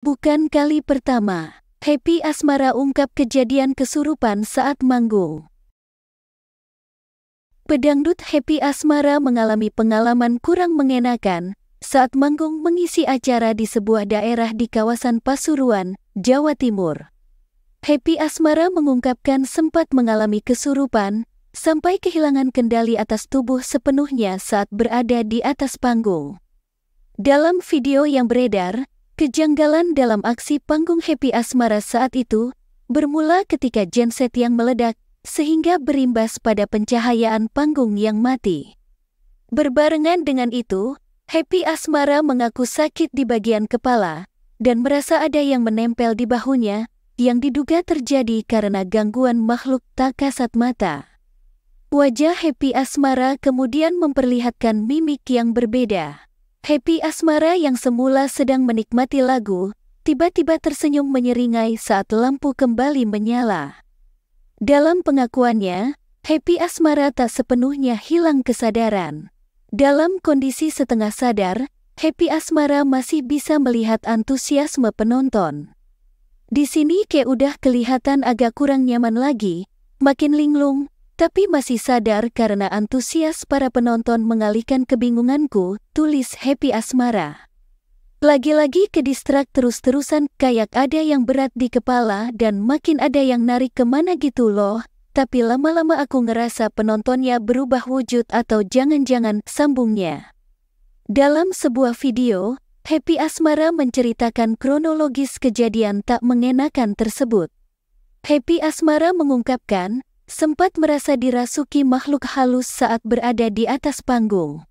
Bukan kali pertama, Happy Asmara ungkap kejadian kesurupan saat manggung. Pedangdut Happy Asmara mengalami pengalaman kurang mengenakan saat manggung mengisi acara di sebuah daerah di kawasan Pasuruan, Jawa Timur. Happy Asmara mengungkapkan sempat mengalami kesurupan sampai kehilangan kendali atas tubuh sepenuhnya saat berada di atas panggung. Dalam video yang beredar, Kejanggalan dalam aksi panggung Happy Asmara saat itu bermula ketika genset yang meledak sehingga berimbas pada pencahayaan panggung yang mati. Berbarengan dengan itu, Happy Asmara mengaku sakit di bagian kepala dan merasa ada yang menempel di bahunya yang diduga terjadi karena gangguan makhluk tak kasat mata. Wajah Happy Asmara kemudian memperlihatkan mimik yang berbeda. Happy Asmara yang semula sedang menikmati lagu, tiba-tiba tersenyum menyeringai saat lampu kembali menyala. Dalam pengakuannya, Happy Asmara tak sepenuhnya hilang kesadaran. Dalam kondisi setengah sadar, Happy Asmara masih bisa melihat antusiasme penonton. Di sini Ke udah kelihatan agak kurang nyaman lagi, makin linglung, tapi masih sadar karena antusias para penonton mengalihkan kebingunganku, tulis Happy Asmara. Lagi-lagi kedistrak terus-terusan kayak ada yang berat di kepala dan makin ada yang narik kemana gitu loh, tapi lama-lama aku ngerasa penontonnya berubah wujud atau jangan-jangan sambungnya. Dalam sebuah video, Happy Asmara menceritakan kronologis kejadian tak mengenakan tersebut. Happy Asmara mengungkapkan, sempat merasa dirasuki makhluk halus saat berada di atas panggung.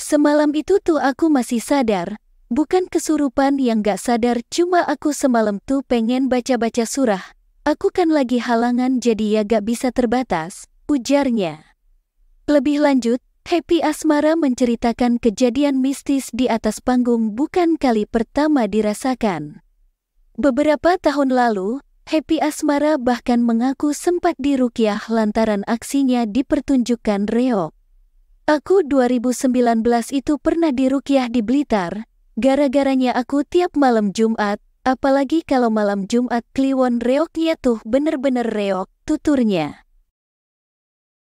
Semalam itu tuh aku masih sadar, bukan kesurupan yang gak sadar cuma aku semalam tuh pengen baca-baca surah. Aku kan lagi halangan jadi ya gak bisa terbatas, ujarnya. Lebih lanjut, Happy Asmara menceritakan kejadian mistis di atas panggung bukan kali pertama dirasakan. Beberapa tahun lalu, Happy Asmara bahkan mengaku sempat dirukiah lantaran aksinya dipertunjukkan pertunjukan reok. Aku 2019 itu pernah dirukiah di Blitar, gara-garanya aku tiap malam Jumat, apalagi kalau malam Jumat Kliwon reoknya tuh bener-bener reok, tuturnya.